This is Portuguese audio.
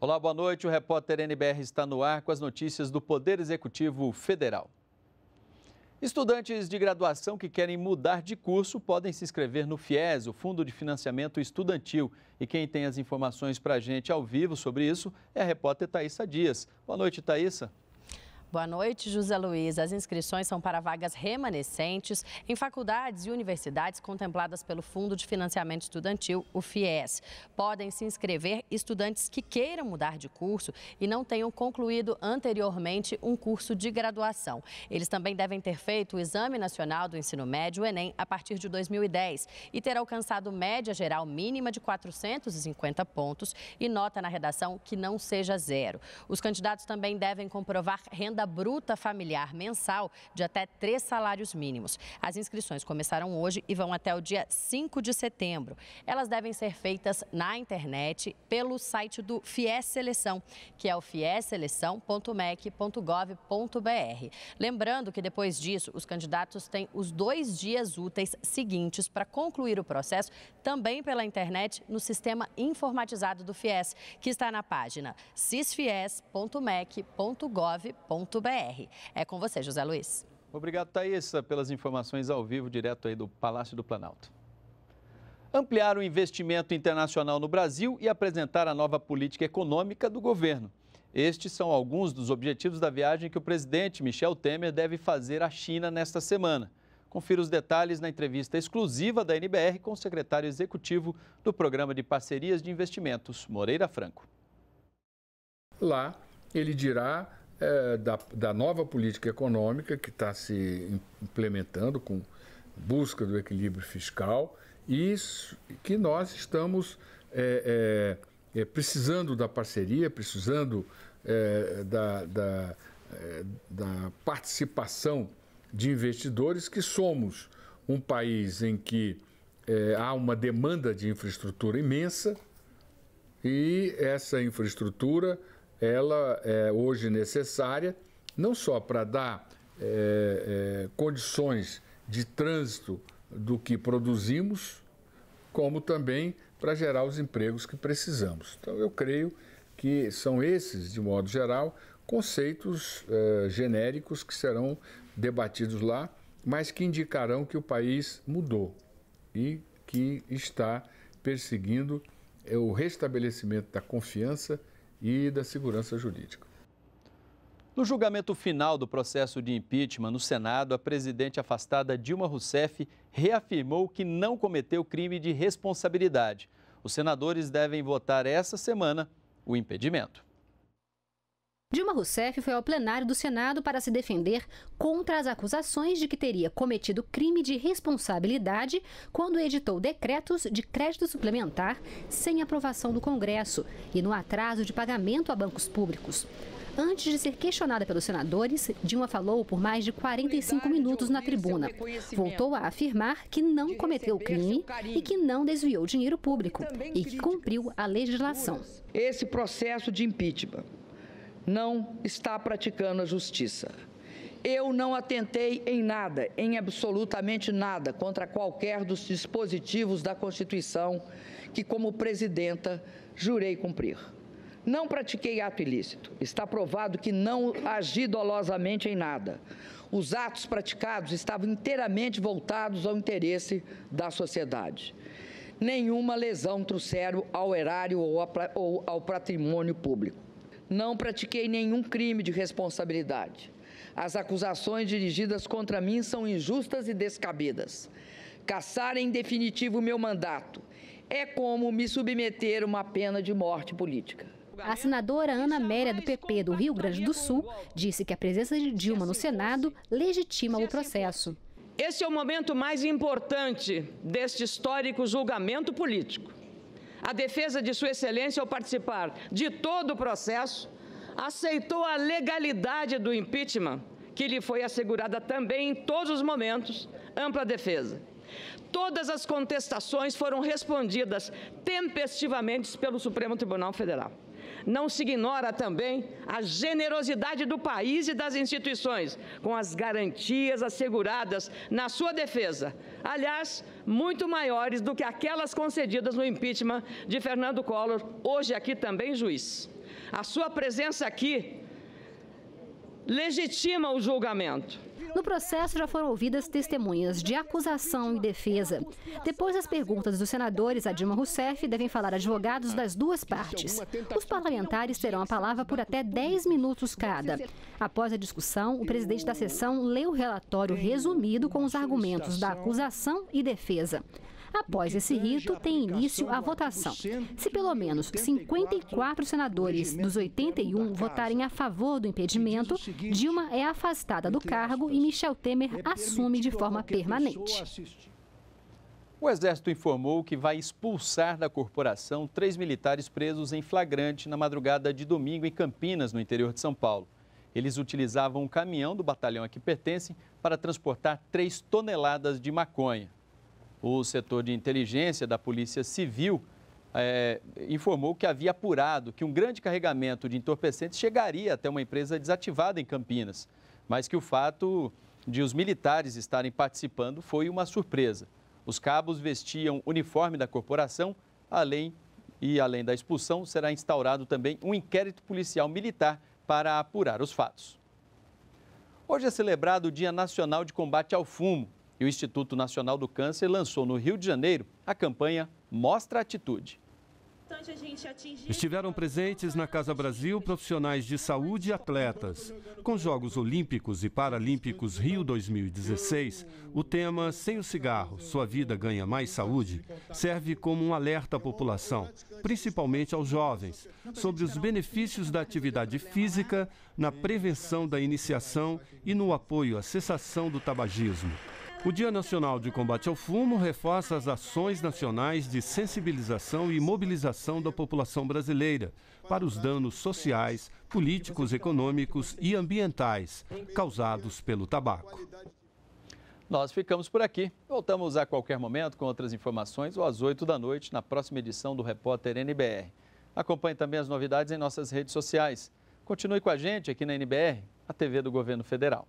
Olá, boa noite. O repórter NBR está no ar com as notícias do Poder Executivo Federal. Estudantes de graduação que querem mudar de curso podem se inscrever no FIES, o Fundo de Financiamento Estudantil. E quem tem as informações para a gente ao vivo sobre isso é a repórter Thaisa Dias. Boa noite, Thaisa. Boa noite, José Luiz. As inscrições são para vagas remanescentes em faculdades e universidades contempladas pelo Fundo de Financiamento Estudantil, o FIES. Podem se inscrever estudantes que queiram mudar de curso e não tenham concluído anteriormente um curso de graduação. Eles também devem ter feito o Exame Nacional do Ensino Médio, o Enem, a partir de 2010 e ter alcançado média geral mínima de 450 pontos e nota na redação que não seja zero. Os candidatos também devem comprovar renda renda bruta familiar mensal de até três salários mínimos. As inscrições começaram hoje e vão até o dia 5 de setembro. Elas devem ser feitas na internet pelo site do FIES Seleção, que é o fiesseleção.mec.gov.br. Lembrando que depois disso, os candidatos têm os dois dias úteis seguintes para concluir o processo, também pela internet, no sistema informatizado do FIES, que está na página cisfies.mec.gov.br www.palácio.gov.br. É com você, José Luiz. Obrigado, Thaís, pelas informações ao vivo, direto aí do Palácio do Planalto. Ampliar o investimento internacional no Brasil e apresentar a nova política econômica do governo. Estes são alguns dos objetivos da viagem que o presidente Michel Temer deve fazer à China nesta semana. Confira os detalhes na entrevista exclusiva da NBR com o secretário executivo do Programa de Parcerias de Investimentos, Moreira Franco. Lá, ele dirá é, da, da nova política econômica que está se implementando com busca do equilíbrio fiscal e que nós estamos é, é, é, precisando da parceria, precisando é, da, da, é, da participação de investidores que somos um país em que é, há uma demanda de infraestrutura imensa e essa infraestrutura ela é hoje necessária, não só para dar é, é, condições de trânsito do que produzimos, como também para gerar os empregos que precisamos. Então, eu creio que são esses, de modo geral, conceitos é, genéricos que serão debatidos lá, mas que indicarão que o país mudou e que está perseguindo é, o restabelecimento da confiança e da segurança jurídica. No julgamento final do processo de impeachment no Senado, a presidente afastada Dilma Rousseff reafirmou que não cometeu crime de responsabilidade. Os senadores devem votar essa semana o impedimento. Dilma Rousseff foi ao plenário do Senado para se defender contra as acusações de que teria cometido crime de responsabilidade quando editou decretos de crédito suplementar sem aprovação do Congresso e no atraso de pagamento a bancos públicos. Antes de ser questionada pelos senadores, Dilma falou por mais de 45 minutos na tribuna. Voltou a afirmar que não cometeu crime e que não desviou dinheiro público e que cumpriu a legislação. Esse processo de impeachment não está praticando a justiça. Eu não atentei em nada, em absolutamente nada, contra qualquer dos dispositivos da Constituição que, como presidenta, jurei cumprir. Não pratiquei ato ilícito. Está provado que não agi dolosamente em nada. Os atos praticados estavam inteiramente voltados ao interesse da sociedade. Nenhuma lesão trouxeram ao erário ou ao patrimônio público. Não pratiquei nenhum crime de responsabilidade. As acusações dirigidas contra mim são injustas e descabidas. Caçar em definitivo meu mandato é como me submeter a uma pena de morte política. A senadora Ana Méria, do PP do Rio Grande do Sul, disse que a presença de Dilma no Senado legitima o processo. Esse é o momento mais importante deste histórico julgamento político a defesa de Sua Excelência ao participar de todo o processo, aceitou a legalidade do impeachment, que lhe foi assegurada também em todos os momentos ampla defesa. Todas as contestações foram respondidas tempestivamente pelo Supremo Tribunal Federal não se ignora também a generosidade do país e das instituições, com as garantias asseguradas na sua defesa. Aliás, muito maiores do que aquelas concedidas no impeachment de Fernando Collor, hoje aqui também juiz. A sua presença aqui legitima o julgamento. No processo já foram ouvidas testemunhas de acusação e defesa. Depois das perguntas dos senadores a Dilma Rousseff, devem falar advogados das duas partes. Os parlamentares terão a palavra por até 10 minutos cada. Após a discussão, o presidente da sessão lê o relatório resumido com os argumentos da acusação e defesa. Após esse rito, tem início a votação. Se pelo menos 54 senadores dos 81 votarem a favor do impedimento, é Dilma é afastada do cargo e Michel Temer é assume de forma permanente. O Exército informou que vai expulsar da corporação três militares presos em flagrante na madrugada de domingo em Campinas, no interior de São Paulo. Eles utilizavam um caminhão do batalhão a que pertencem para transportar três toneladas de maconha o setor de inteligência da Polícia Civil é, informou que havia apurado que um grande carregamento de entorpecentes chegaria até uma empresa desativada em Campinas, mas que o fato de os militares estarem participando foi uma surpresa. Os cabos vestiam uniforme da corporação, além e além da expulsão, será instaurado também um inquérito policial militar para apurar os fatos. Hoje é celebrado o Dia Nacional de Combate ao Fumo o Instituto Nacional do Câncer lançou no Rio de Janeiro a campanha Mostra Atitude. Estiveram presentes na Casa Brasil profissionais de saúde e atletas. Com Jogos Olímpicos e Paralímpicos Rio 2016, o tema Sem o Cigarro, Sua Vida Ganha Mais Saúde serve como um alerta à população, principalmente aos jovens, sobre os benefícios da atividade física na prevenção da iniciação e no apoio à cessação do tabagismo. O Dia Nacional de Combate ao Fumo reforça as ações nacionais de sensibilização e mobilização da população brasileira para os danos sociais, políticos, econômicos e ambientais causados pelo tabaco. Nós ficamos por aqui. Voltamos a qualquer momento com outras informações ou às 8 da noite na próxima edição do Repórter NBR. Acompanhe também as novidades em nossas redes sociais. Continue com a gente aqui na NBR, a TV do Governo Federal.